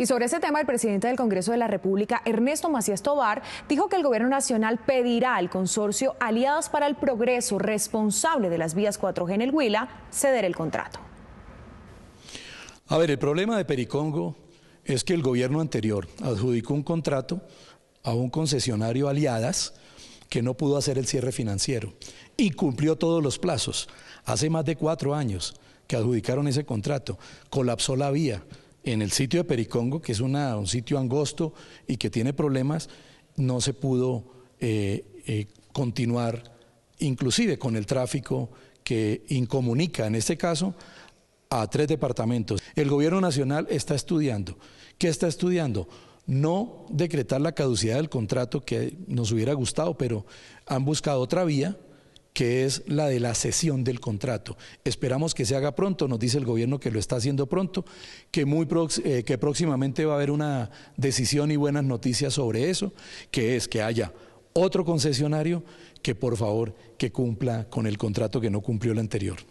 Y sobre ese tema, el presidente del Congreso de la República, Ernesto Macías Tobar, dijo que el Gobierno Nacional pedirá al consorcio Aliados para el Progreso, responsable de las vías 4G en el Huila, ceder el contrato. A ver, el problema de Pericongo es que el gobierno anterior adjudicó un contrato a un concesionario Aliadas que no pudo hacer el cierre financiero y cumplió todos los plazos. Hace más de cuatro años que adjudicaron ese contrato, colapsó la vía, en el sitio de Pericongo, que es un sitio angosto y que tiene problemas, no se pudo eh, eh, continuar inclusive con el tráfico que incomunica, en este caso, a tres departamentos. El gobierno nacional está estudiando. ¿Qué está estudiando? No decretar la caducidad del contrato que nos hubiera gustado, pero han buscado otra vía que es la de la cesión del contrato. Esperamos que se haga pronto, nos dice el gobierno que lo está haciendo pronto, que, muy eh, que próximamente va a haber una decisión y buenas noticias sobre eso, que es que haya otro concesionario que por favor que cumpla con el contrato que no cumplió el anterior.